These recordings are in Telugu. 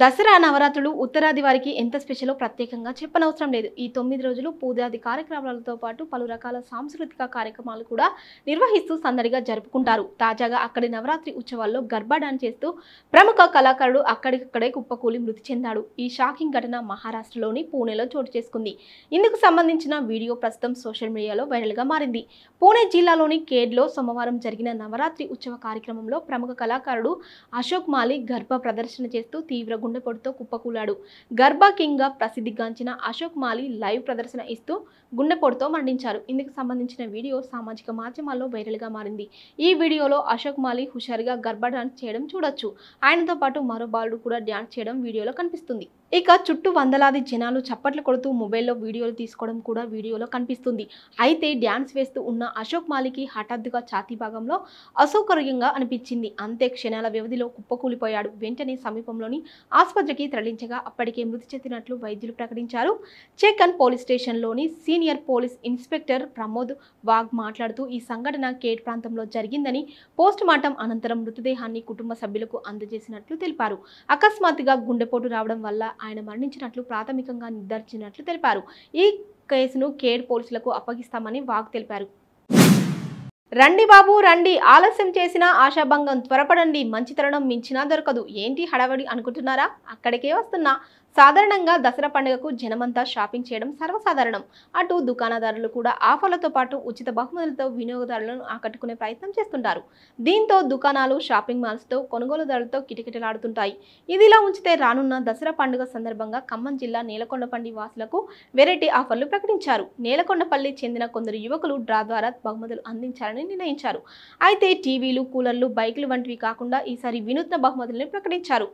దసరా నవరాత్రులు ఉత్తరాది వారికి ఎంత స్పెషలో ప్రత్యేకంగా చెప్పనవసరం లేదు ఈ తొమ్మిది రోజులు పూజాది కార్యక్రమాలతో పాటు పలు రకాల సాంస్కృతిక కార్యక్రమాలు కూడా నిర్వహిస్తూ సందడిగా జరుపుకుంటారు తాజాగా అక్కడి నవరాత్రి ఉత్సవాల్లో గర్భా చేస్తూ ప్రముఖ కళాకారుడు అక్కడికక్కడే కుప్పకూలి మృతి చెందాడు ఈ షాకింగ్ ఘటన మహారాష్ట్రలోని పూణేలో చోటు చేసుకుంది ఇందుకు సంబంధించిన వీడియో ప్రస్తుతం సోషల్ మీడియాలో వైరల్గా మారింది పూణే జిల్లాలోని కేడ్లో సోమవారం జరిగిన నవరాత్రి ఉత్సవ కార్యక్రమంలో ప్రముఖ కళాకారుడు అశోక్ మాలి గర్భ ప్రదర్శన చేస్తూ తీవ్ర గుండెపోటుతో కుప్పకూలాడు గర్భా కింగ్గా ప్రసిద్ధిగాంచిన అశోక్ మాలి లైవ్ ప్రదర్శన ఇస్తూ గుండెపోటుతో మరణించారు ఇందుకు సంబంధించిన వీడియో సామాజిక మాధ్యమాల్లో వైరల్గా మారింది ఈ వీడియోలో అశోక్ మాలి హుషారుగా గర్భ డాన్స్ చేయడం చూడొచ్చు ఆయనతో పాటు మరో బాలుడు కూడా డ్యాన్స్ చేయడం వీడియోలో కనిపిస్తుంది ఇక చుట్టూ వందలాది జనాలు చప్పట్లు కొడుతూ మొబైల్లో వీడియోలు తీసుకోవడం కూడా వీడియోలో కనిపిస్తుంది అయితే డ్యాన్స్ వేస్తూ ఉన్న అశోక్ మాలికి హఠాత్తుగా ఛాతీ భాగంలో అసౌకర్యంగా అనిపించింది అంతే క్షణాల వ్యవధిలో కుప్పకూలిపోయాడు వెంటనే సమీపంలోని ఆసుపత్రికి తరలించగా అప్పటికే మృతి చెందినట్లు వైద్యులు ప్రకటించారు చేకన్ పోలీస్ స్టేషన్లోని senior police inspector Pramod Wagh మాట్లాడుతూ ఈ సంఘటన కేట్ ప్రాంతంలో జరిగిందని పోస్ట్ మార్టం అనంతరం మృతదేహాన్ని కుటుంబ సభ్యులకు అందజేసినట్లు తెలిపారు అకస్మాత్తుగా గుండెపోటు రావడం వల్ల ఆయన మరణించినట్లు ప్రాథమికంగా నిర్ధారించినట్లు తెలిపారు ఈ కేసును కేడ్ పోలీసులకు అప్పగిస్తామని వాక్ తెలిపారు రండి బాబు రండి ఆలస్యం చేసినా ఆశాభంగం త్వరపడండి మంచితనం మించినా దొరకదు ఏంటి హడవడి అనుకుంటున్నారా అక్కడికే వస్తున్నా సాధారణంగా దసరా పండుగకు జనమంతా షాపింగ్ చేయడం సర్వసాధారణం అటు దుకాణదారులు కూడా ఆఫర్లతో పాటు ఉచిత బహుమతులతో వినియోగదారులను ఆకట్టుకునే ప్రయత్నం చేస్తుంటారు దీంతో దుకాణాలు షాపింగ్ మాల్స్తో కొనుగోలుదారులతో కిటకిటలాడుతుంటాయి ఇదిలా ఉంచితే రానున్న దసరా పండుగ సందర్భంగా ఖమ్మం జిల్లా నేలకొండపల్లి వాసులకు వెరైటీ ఆఫర్లు ప్రకటించారు నేలకొండపల్లి చెందిన కొందరు యువకులు డ్రా ద్వారా బహుమతులు అందించాలని నిర్ణయించారు అయితే టీవీలు కూలర్లు బైకులు వంటివి కాకుండా ఈసారి వినూత్న బహుమతులను ప్రకటించారు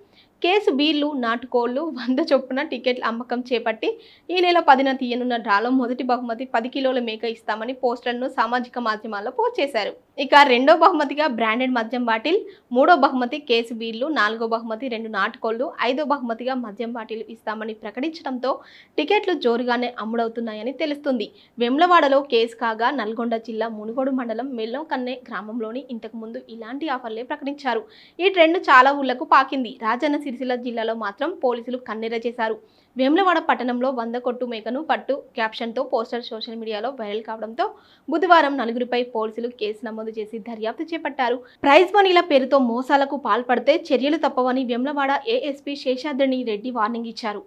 కేసు బీర్లు నాటుకోళ్లు వంద చొప్పున టికెట్ల అమ్మకం చేపట్టి ఈ నెల పదిన తీయనున్న డ్రాలో మొదటి బహుమతి పది కిలోల మేక ఇస్తామని పోస్టర్లను సామాజిక మాధ్యమాల్లో పోస్ట్ చేశారు ఇక రెండో బహుమతిగా బ్రాండెడ్ మద్యం బాటిల్ మూడో బహుమతి కేసు బీర్లు నాలుగో బహుమతి రెండు నాటుకోళ్లు ఐదో బహుమతిగా మద్యం బాటిల్ ఇస్తామని ప్రకటించడంతో టికెట్లు జోరుగానే అమ్ముడవుతున్నాయని తెలుస్తుంది వెమ్లవాడలో కేసు కాగా నల్గొండ జిల్లా మునుగోడు మండలం మెల్లంకన్నే గ్రామంలోని ఇంతకుముందు ఇలాంటి ఆఫర్లే ప్రకటించారు ఈ ట్రెండ్ చాలా ఊళ్లకు పాకింది రాజన్న సిరిసిల్ల జిల్లాలో మాత్రం పోలీసులు కన్నె చేశారు వేములవాడ పట్టణంలో వంద కొట్టు మేకను పట్టు క్యాప్షన్తో పోస్టర్ సోషల్ మీడియాలో వైరల్ కావడంతో బుధవారం నలుగురిపై పోలీసులు కేసు నమోదు చేసి దర్యాప్తు చేపట్టారు ప్రైజ్ మనీల పేరుతో మోసాలకు పాల్పడితే చర్యలు తప్పవని వేములవాడ ఏఎస్పీ శేషాద్రిని రెడ్డి వార్నింగ్ ఇచ్చారు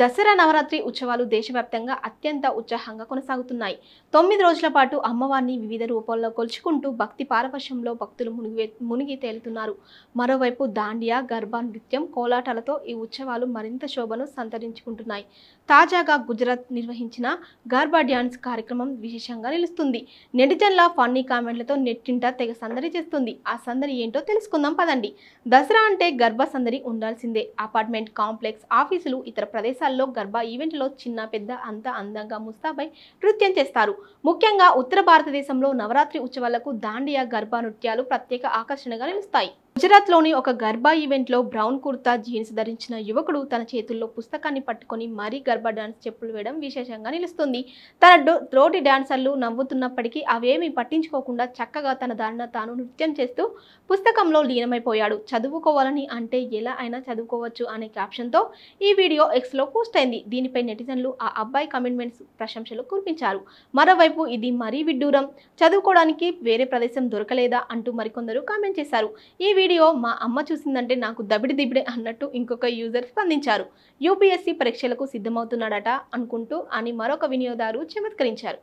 దసరా నవరాత్రి ఉత్సవాలు దేశవ్యాప్తంగా అత్యంత ఉత్సాహంగా కొనసాగుతున్నాయి తొమ్మిది రోజుల పాటు అమ్మవారిని వివిధ రూపాల్లో కొలుచుకుంటూ భక్తి పారవశ్యంలో భక్తులు మునిగి మునిగి తేలుతున్నారు మరోవైపు దాండియా గర్భా నృత్యం కోలాటాలతో ఈ ఉత్సవాలు మరింత శోభను సంతరించుకుంటున్నాయి తాజాగా గుజరాత్ నిర్వహించిన గర్భా డ్యాన్స్ కార్యక్రమం విశేషంగా నిలుస్తుంది నెటిజన్ల ఫన్నీ కామెంట్లతో నెట్టింట తెగ సందడి చేస్తుంది ఆ సందడి ఏంటో తెలుసుకుందాం పదండి దసరా అంటే గర్భ సందడి ఉండాల్సిందే అపార్ట్మెంట్ కాంప్లెక్స్ ఆఫీసులు ఇతర ప్రదేశాలు కల్లో గర్భ ఈవెంట్లో చిన్న పెద్ద అంత అందంగా ముస్తాబై నృత్యం చేస్తారు ముఖ్యంగా ఉత్తర భారతదేశంలో నవరాత్రి ఉత్సవాలకు దాండియా గర్భా నృత్యాలు ప్రత్యేక ఆకర్షణగా నిలుస్తాయి గుజరాత్లోని ఒక గర్భా ఈవెంట్లో బ్రౌన్ కుర్తా జీన్స్ ధరించిన యువకుడు తన చేతుల్లో పుస్తకాన్ని పట్టుకొని మరీ గర్భా డాన్స్ చెప్పులు వేయడం విశేషంగా నిలుస్తుంది తన త్రోటి డాన్సర్లు నవ్వుతున్నప్పటికీ అవేమీ పట్టించుకోకుండా చక్కగా తన దారిన తాను నృత్యం చేస్తూ పుస్తకంలో లీనమైపోయాడు చదువుకోవాలని అంటే ఎలా అయినా చదువుకోవచ్చు అనే క్యాప్షన్తో ఈ వీడియో ఎక్స్లో పోస్ట్ అయింది దీనిపై నెటిజన్లు ఆ అబ్బాయి కమిట్మెంట్స్ ప్రశంసలు కురిపించారు మరోవైపు ఇది మరీ విడ్డూరం చదువుకోవడానికి వేరే ప్రదేశం దొరకలేదా అంటూ మరికొందరు కామెంట్ చేశారు ఈ వీడియో మా అమ్మ చూసిందంటే నాకు దబిడి దిబిడి అన్నట్టు ఇంకొక యూజర్ స్పందించారు యూపీఎస్సీ పరీక్షలకు సిద్ధమవుతున్నాడట అనుకుంటూ అని మరొక వినియోగదారు చమత్కరించారు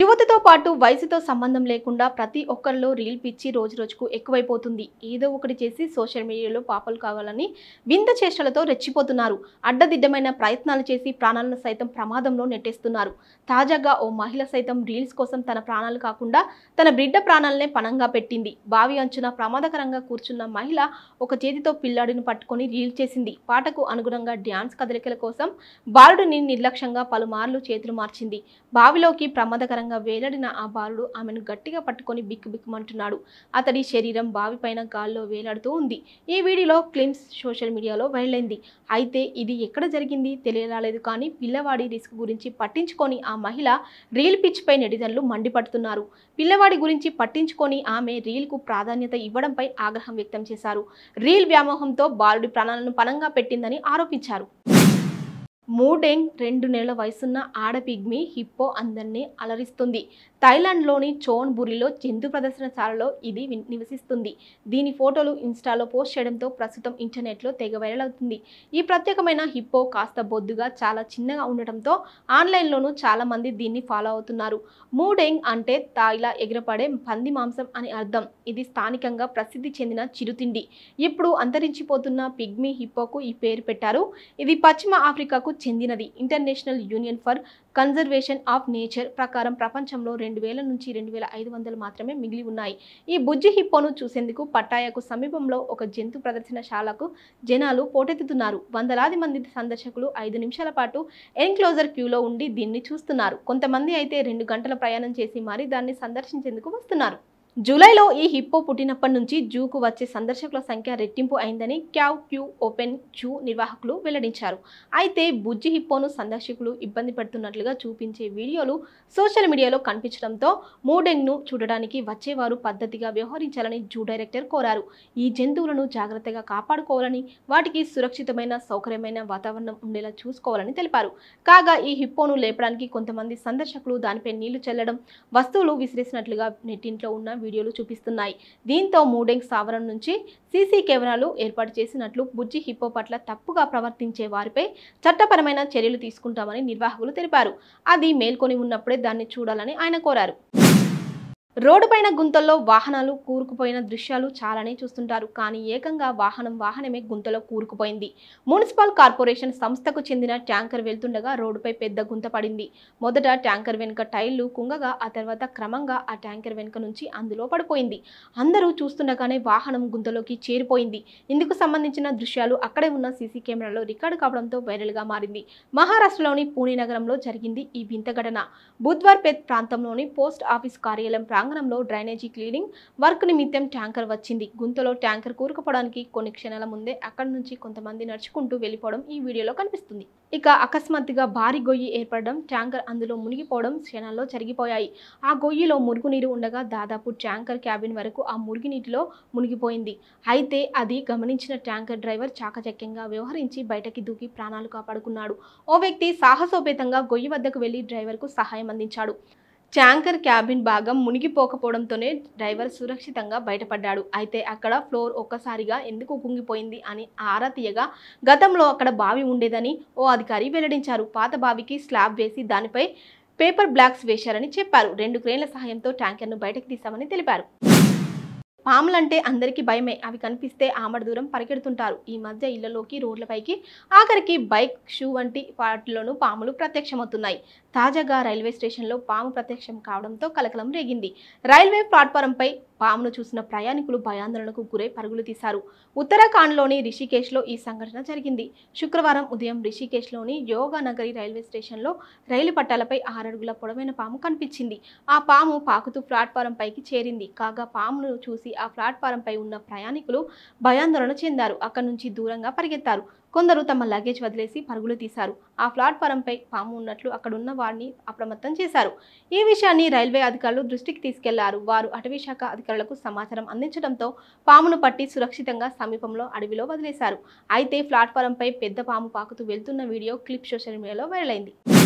యువతతో పాటు వయసుతో సంబంధం లేకుండా ప్రతి ఒక్కరిలో రీల్ పిచ్చి రోజు రోజుకు ఎక్కువైపోతుంది ఏదో ఒకటి చేసి సోషల్ మీడియాలో పాపలు కావాలని వింత చేష్టలతో రెచ్చిపోతున్నారు అడ్డదిడ్డమైన ప్రయత్నాలు చేసి ప్రాణాలను సైతం ప్రమాదంలో నెట్టేస్తున్నారు తాజాగా ఓ మహిళ సైతం రీల్స్ కోసం తన ప్రాణాలు కాకుండా తన బిడ్డ ప్రాణాలనే పణంగా పెట్టింది బావి అంచున ప్రమాదకరంగా కూర్చున్న మహిళ ఒక చేతితో పిల్లాడిని పట్టుకొని రీల్ చేసింది పాటకు అనుగుణంగా డ్యాన్స్ కదలికల కోసం బాలుడిని నిర్లక్ష్యంగా పలుమార్లు చేతులు మార్చింది బావిలోకి ప్రమాదకరంగా బలవంతంగా వేలాడిన ఆ బాలుడు ఆమెను గట్టిగా పట్టుకొని బిక్కుబిక్కుమంటున్నాడు అతడి శరీరం బావిపైన గాల్లో వేలాడుతూ ఉంది ఈ వీడియోలో క్లిమ్స్ సోషల్ మీడియాలో వైరల్ అయింది అయితే ఇది ఎక్కడ జరిగింది తెలియరాలేదు కానీ పిల్లవాడి రిస్క్ గురించి పట్టించుకొని ఆ మహిళ రీల్ పిచ్పై నెటిజన్లు మండిపడుతున్నారు పిల్లవాడి గురించి పట్టించుకొని ఆమె రీల్కు ప్రాధాన్యత ఇవ్వడంపై ఆగ్రహం వ్యక్తం చేశారు రీల్ వ్యామోహంతో బాలుడి ప్రాణాలను పణంగా పెట్టిందని ఆరోపించారు మూడెంగ్ రెండు నెలల వయసున్న ఆడపిగ్మి హిప్పో అందరినీ అలరిస్తుంది థాయిలాండ్లోని చోన్ బురిలో జంతు ప్రదర్శనశాలలో ఇది నివసిస్తుంది దీని ఫోటోలు ఇన్స్టాలో పోస్ట్ చేయడంతో ప్రస్తుతం ఇంటర్నెట్లో తెగ వైరల్ అవుతుంది ఈ ప్రత్యేకమైన హిప్పో కాస్త బొద్దుగా చాలా చిన్నగా ఉండటంతో ఆన్లైన్లోనూ చాలామంది దీన్ని ఫాలో అవుతున్నారు మూడెంగ్ అంటే తాయిలా ఎగిరపడే పంది మాంసం అని అర్థం ఇది స్థానికంగా ప్రసిద్ధి చెందిన చిరుతిండి ఇప్పుడు అంతరించిపోతున్న పిగ్మీ హిప్పోకు ఈ పేరు పెట్టారు ఇది పశ్చిమ ఆఫ్రికాకు చెందినది International Union for Conservation of Nature ప్రకారం ప్రపంచంలో రెండు వేల నుంచి రెండు వేల ఐదు వందలు మాత్రమే మిగిలి ఉన్నాయి ఈ బుజ్జి హిప్పోను చూసేందుకు పట్టాయకు సమీపంలో ఒక జంతు ప్రదర్శనశాలకు జనాలు పోటెత్తుతున్నారు వందలాది మంది సందర్శకులు ఐదు నిమిషాల పాటు ఎన్క్లోజర్ క్యూలో ఉండి దీన్ని చూస్తున్నారు కొంతమంది అయితే రెండు గంటల ప్రయాణం చేసి మరీ దాన్ని సందర్శించేందుకు వస్తున్నారు జూలైలో ఈ హిప్పో పుట్టినప్పటి నుంచి జూకు వచ్చే సందర్శకుల సంఖ్య రెట్టింపు అయిందని క్యావ్ క్యూ ఓపెన్ జూ నిర్వాహకులు వెల్లడించారు అయితే బుజ్జి హిప్పోను సందర్శకులు ఇబ్బంది పడుతున్నట్లుగా చూపించే వీడియోలు సోషల్ మీడియాలో కనిపించడంతో మూడెంగ్ను చూడడానికి వచ్చేవారు పద్ధతిగా వ్యవహరించాలని జూ డైరెక్టర్ కోరారు ఈ జంతువులను జాగ్రత్తగా కాపాడుకోవాలని వాటికి సురక్షితమైన సౌకర్యమైన వాతావరణం ఉండేలా చూసుకోవాలని తెలిపారు కాగా ఈ హిప్పోను లేపడానికి కొంతమంది సందర్శకులు దానిపై నీళ్లు చల్లడం వస్తువులు విసిరేసినట్లుగా నెట్టింట్లో ఉన్న వీడియోలు చూపిస్తున్నాయి దీంతో మూడెంగ్ స్థావరం నుంచి సీసీ కెమెరాలు ఏర్పాటు చేసినట్లు బుజ్జి హిప్పో పట్ల తప్పుగా ప్రవర్తించే వారిపై చట్టపరమైన చర్యలు తీసుకుంటామని నిర్వాహకులు తెలిపారు అది మేల్కొని ఉన్నప్పుడే దాన్ని చూడాలని ఆయన కోరారు రోడ్డుపైన గుంతల్లో వాహనాలు కూరుకుపోయిన దృశ్యాలు చాలానే చూస్తుంటారు కానీ ఏకంగా వాహనం వాహనమే గుంతలో కూరుకుపోయింది మున్సిపల్ కార్పొరేషన్ సంస్థకు చెందిన ట్యాంకర్ వెళ్తుండగా రోడ్డుపై పెద్ద గుంత పడింది మొదట ట్యాంకర్ వెనుక టైర్లు కుంగగా ఆ తర్వాత క్రమంగా ఆ ట్యాంకర్ వెనుక నుంచి అందులో పడిపోయింది అందరూ చూస్తుండగానే వాహనం గుంతలోకి చేరిపోయింది ఇందుకు సంబంధించిన దృశ్యాలు అక్కడే ఉన్న సీసీ కెమెరాలో రికార్డు కావడంతో వైరల్గా మారింది మహారాష్ట్రలోని పూణే నగరంలో జరిగింది ఈ వింత ఘటన బుధ్వార్పేట్ ప్రాంతంలోని పోస్ట్ ఆఫీస్ కార్యాలయం ప్రాంగణంలో డ్రైనేజీ క్లీనింగ్ వర్క్ నిమిత్తం ట్యాంకర్ వచ్చింది గుంతలో ట్యాంకర్ కూరుకుపోవడానికి కొన్ని క్షణాల ముందే అక్కడి నుంచి కొంతమంది నడుచుకుంటూ వెళ్ళిపోవడం ఈ వీడియోలో కనిపిస్తుంది ఇక అకస్మాత్తుగా భారీ గొయ్యి ఏర్పడడం ట్యాంకర్ అందులో మునిగిపోవడం క్షణాల్లో జరిగిపోయాయి ఆ గొయ్యిలో మురుగునీరు ఉండగా దాదాపు ట్యాంకర్ క్యాబిన్ వరకు ఆ నీటిలో మునిగిపోయింది అయితే అది గమనించిన ట్యాంకర్ డ్రైవర్ చాకచక్యంగా వ్యవహరించి బయటకి దూకి ప్రాణాలు కాపాడుకున్నాడు ఓ వ్యక్తి సాహసోపేతంగా గొయ్యి వద్దకు వెళ్లి డ్రైవర్కు సహాయం అందించాడు ట్యాంకర్ క్యాబిన్ భాగం మునిగిపోకపోవడంతోనే డ్రైవర్ సురక్షితంగా బయటపడ్డాడు అయితే అక్కడ ఫ్లోర్ ఒక్కసారిగా ఎందుకు కుంగిపోయింది అని ఆరా తీయగా గతంలో అక్కడ బావి ఉండేదని ఓ అధికారి వెల్లడించారు పాత బావికి స్లాబ్ వేసి దానిపై పేపర్ బ్లాక్స్ వేశారని చెప్పారు రెండు క్రేన్ల సహాయంతో ట్యాంకర్ను బయటకు తీశామని తెలిపారు పాములంటే అందరికీ భయమే అవి కనిపిస్తే ఆమడ దూరం పరిగెడుతుంటారు ఈ మధ్య ఇళ్లలోకి రోడ్లపైకి ఆఖరికి బైక్ షూ వంటి వాటిలోనూ పాములు ప్రత్యక్షమవుతున్నాయి తాజాగా రైల్వే స్టేషన్లో పాము ప్రత్యక్షం కావడంతో కలకలం రేగింది రైల్వే ప్లాట్ఫారంపై పామును చూసిన ప్రయాణికులు భయాందోళనకు గురై పరుగులు తీశారు ఉత్తరాఖండ్లోని రిషికేశ్లో ఈ సంఘటన జరిగింది శుక్రవారం ఉదయం రిషికేశ్లోని యోగా నగరి రైల్వే స్టేషన్లో రైలు పట్టాలపై ఆరడుగుల పొడవైన పాము కనిపించింది ఆ పాము పాకుతూ ప్లాట్ఫారం పైకి చేరింది కాగా పామును చూసి ఆ ప్లాట్ఫారంపై ఉన్న ప్రయాణికులు భయాందోళన చెందారు అక్కడి నుంచి దూరంగా పరిగెత్తారు కొందరు తమ లగేజ్ వదిలేసి పరుగులు తీశారు ఆ ప్లాట్ఫారంపై పాము ఉన్నట్లు అక్కడున్న వారిని అప్రమత్తం చేశారు ఈ విషయాన్ని రైల్వే అధికారులు దృష్టికి తీసుకెళ్లారు వారు అటవీశాఖ అధికారులకు సమాచారం అందించడంతో పామును పట్టి సురక్షితంగా సమీపంలో అడవిలో వదిలేశారు అయితే ప్లాట్ఫారంపై పెద్ద పాము పాకుతూ వెళ్తున్న వీడియో క్లిప్ సోషల్ మీడియాలో వైరల్ అయింది